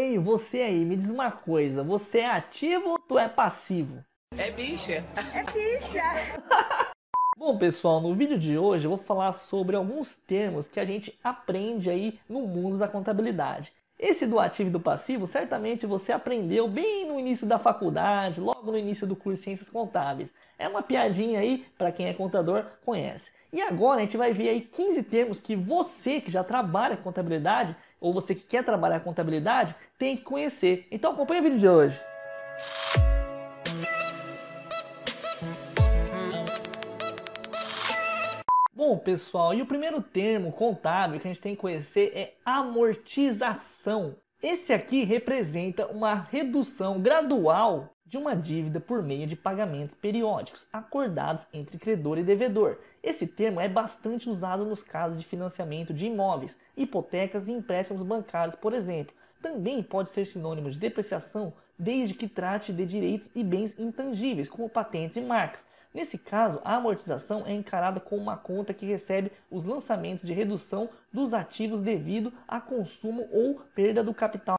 Ei, você aí, me diz uma coisa, você é ativo ou tu é passivo? É bicha. É bicha. Bom, pessoal, no vídeo de hoje eu vou falar sobre alguns termos que a gente aprende aí no mundo da contabilidade. Esse do ativo e do passivo, certamente você aprendeu bem no início da faculdade, logo no início do curso Ciências Contábeis. É uma piadinha aí, para quem é contador, conhece. E agora a gente vai ver aí 15 termos que você que já trabalha com contabilidade ou você que quer trabalhar contabilidade, tem que conhecer. Então acompanha o vídeo de hoje. Bom, pessoal, e o primeiro termo contábil que a gente tem que conhecer é amortização. Esse aqui representa uma redução gradual de uma dívida por meio de pagamentos periódicos acordados entre credor e devedor. Esse termo é bastante usado nos casos de financiamento de imóveis, hipotecas e empréstimos bancários, por exemplo. Também pode ser sinônimo de depreciação desde que trate de direitos e bens intangíveis, como patentes e marcas. Nesse caso, a amortização é encarada como uma conta que recebe os lançamentos de redução dos ativos devido a consumo ou perda do capital.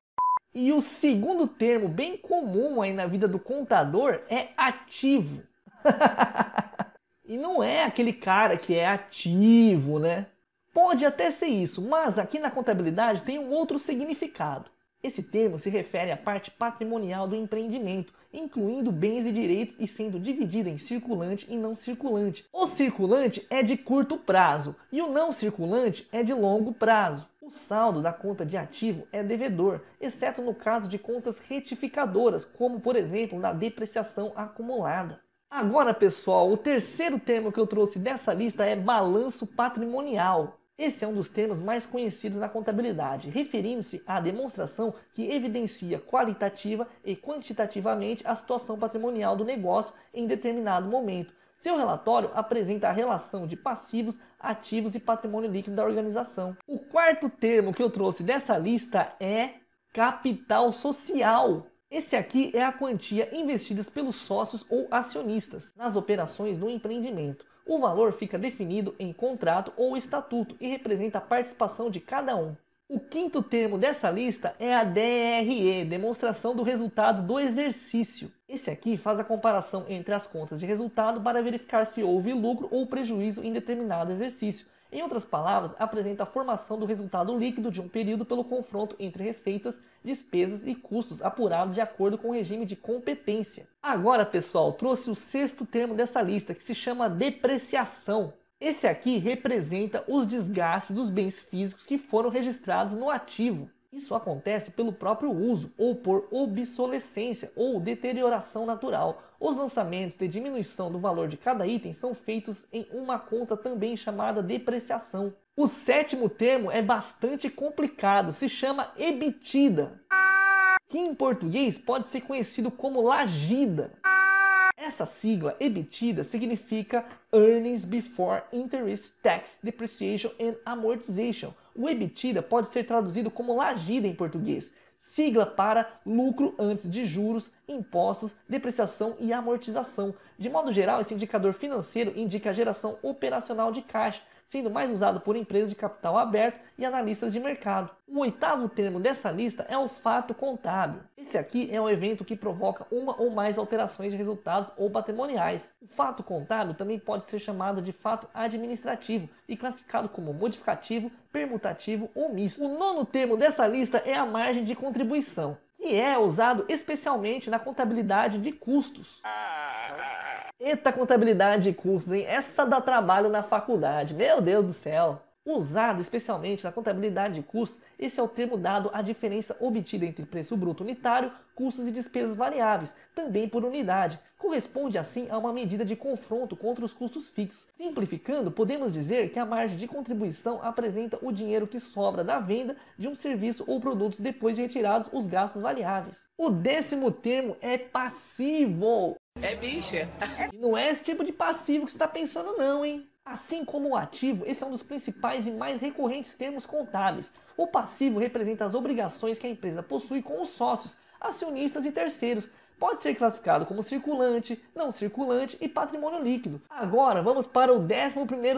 E o segundo termo, bem comum aí na vida do contador, é ativo. e não é aquele cara que é ativo, né? Pode até ser isso, mas aqui na contabilidade tem um outro significado. Esse termo se refere à parte patrimonial do empreendimento, incluindo bens e direitos e sendo dividida em circulante e não circulante. O circulante é de curto prazo e o não circulante é de longo prazo. O saldo da conta de ativo é devedor, exceto no caso de contas retificadoras, como por exemplo na depreciação acumulada. Agora, pessoal, o terceiro termo que eu trouxe dessa lista é balanço patrimonial. Esse é um dos termos mais conhecidos na contabilidade, referindo-se à demonstração que evidencia qualitativa e quantitativamente a situação patrimonial do negócio em determinado momento, seu relatório apresenta a relação de passivos, ativos e patrimônio líquido da organização. O quarto termo que eu trouxe dessa lista é capital social. Esse aqui é a quantia investidas pelos sócios ou acionistas nas operações do empreendimento. O valor fica definido em contrato ou estatuto e representa a participação de cada um. O quinto termo dessa lista é a DRE, demonstração do resultado do exercício. Esse aqui faz a comparação entre as contas de resultado para verificar se houve lucro ou prejuízo em determinado exercício. Em outras palavras, apresenta a formação do resultado líquido de um período pelo confronto entre receitas, despesas e custos apurados de acordo com o regime de competência. Agora, pessoal, trouxe o sexto termo dessa lista, que se chama depreciação. Esse aqui representa os desgastes dos bens físicos que foram registrados no ativo. Isso acontece pelo próprio uso ou por obsolescência ou deterioração natural. Os lançamentos de diminuição do valor de cada item são feitos em uma conta também chamada depreciação. O sétimo termo é bastante complicado, se chama ebitida, que em português pode ser conhecido como lagida. Essa sigla, EBITDA, significa Earnings Before Interest, Tax, Depreciation and Amortization. O EBITDA pode ser traduzido como lagida em português, sigla para lucro antes de juros, impostos, depreciação e amortização. De modo geral, esse indicador financeiro indica a geração operacional de caixa, sendo mais usado por empresas de capital aberto e analistas de mercado. O oitavo termo dessa lista é o fato contábil. Esse aqui é um evento que provoca uma ou mais alterações de resultados ou patrimoniais. O fato contábil também pode ser chamado de fato administrativo e classificado como modificativo, permutativo ou misto. O nono termo dessa lista é a margem de contribuição que é usado especialmente na contabilidade de custos. Eita contabilidade de custos, hein? Essa dá trabalho na faculdade, meu Deus do céu! Usado especialmente na contabilidade de custos, esse é o termo dado à diferença obtida entre preço bruto unitário, custos e despesas variáveis, também por unidade, corresponde assim a uma medida de confronto contra os custos fixos. Simplificando, podemos dizer que a margem de contribuição apresenta o dinheiro que sobra da venda de um serviço ou produtos depois de retirados os gastos variáveis. O décimo termo é passivo. É bicha. E não é esse tipo de passivo que você está pensando não, hein? Assim como o ativo, esse é um dos principais e mais recorrentes termos contábeis. O passivo representa as obrigações que a empresa possui com os sócios, acionistas e terceiros, pode ser classificado como circulante, não circulante e patrimônio líquido. Agora vamos para o 11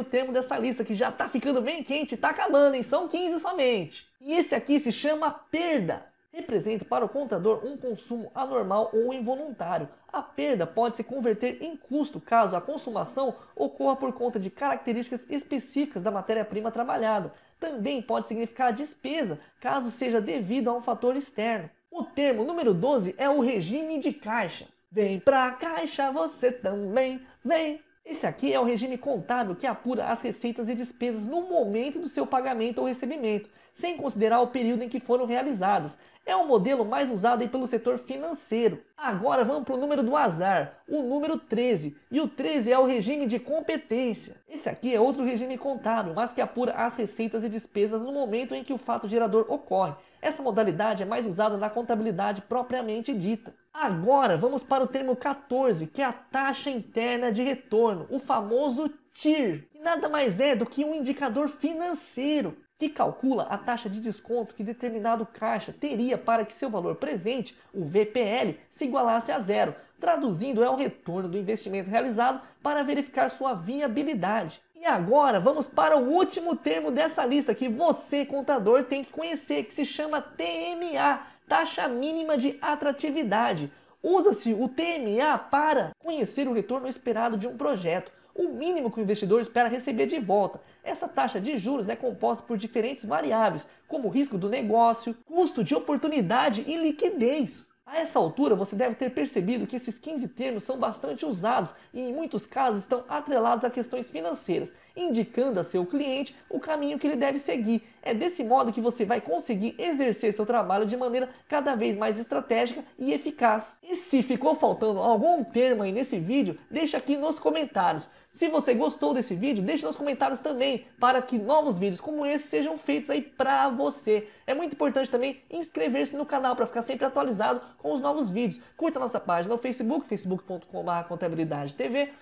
termo dessa lista que já está ficando bem quente, está acabando, hein? São 15 somente. E esse aqui se chama perda. Representa para o contador um consumo anormal ou involuntário. A perda pode se converter em custo caso a consumação ocorra por conta de características específicas da matéria-prima trabalhada. Também pode significar despesa caso seja devido a um fator externo. O termo número 12 é o regime de caixa. Vem pra caixa você também, vem esse aqui é o regime contábil que apura as receitas e despesas no momento do seu pagamento ou recebimento, sem considerar o período em que foram realizadas. É o modelo mais usado pelo setor financeiro. Agora vamos para o número do azar, o número 13. E o 13 é o regime de competência. Esse aqui é outro regime contábil, mas que apura as receitas e despesas no momento em que o fato gerador ocorre. Essa modalidade é mais usada na contabilidade propriamente dita. Agora vamos para o termo 14, que é a taxa interna de retorno, o famoso TIR, que nada mais é do que um indicador financeiro que calcula a taxa de desconto que determinado caixa teria para que seu valor presente, o VPL, se igualasse a zero. Traduzindo, é o retorno do investimento realizado para verificar sua viabilidade. E agora vamos para o último termo dessa lista que você, contador, tem que conhecer, que se chama TMA, taxa mínima de atratividade. Usa-se o TMA para conhecer o retorno esperado de um projeto, o mínimo que o investidor espera receber de volta. Essa taxa de juros é composta por diferentes variáveis, como o risco do negócio, custo de oportunidade e liquidez. A essa altura, você deve ter percebido que esses 15 termos são bastante usados e, em muitos casos, estão atrelados a questões financeiras indicando a seu cliente o caminho que ele deve seguir. É desse modo que você vai conseguir exercer seu trabalho de maneira cada vez mais estratégica e eficaz. E se ficou faltando algum termo aí nesse vídeo, deixa aqui nos comentários. Se você gostou desse vídeo, deixe nos comentários também para que novos vídeos como esse sejam feitos aí para você. É muito importante também inscrever-se no canal para ficar sempre atualizado com os novos vídeos. Curta nossa página no Facebook, facebook.com.br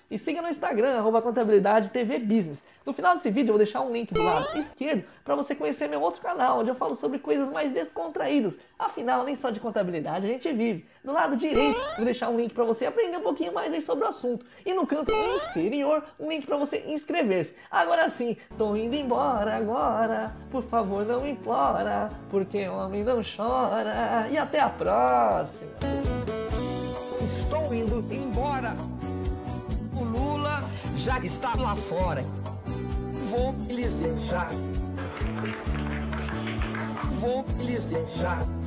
e siga no Instagram, arroba contabilidade TV Business vezes. No final desse vídeo eu vou deixar um link do lado esquerdo para você conhecer meu outro canal, onde eu falo sobre coisas mais descontraídas. Afinal, nem só de contabilidade a gente vive. Do lado direito, vou deixar um link para você aprender um pouquinho mais aí sobre o assunto. E no canto inferior, um link para você inscrever-se. Agora sim, tô indo embora agora. Por favor, não implora, porque o homem não chora. E até a próxima. Estou indo embora o Lula já está lá fora. Vou lhes deixar. Vou lhes deixar.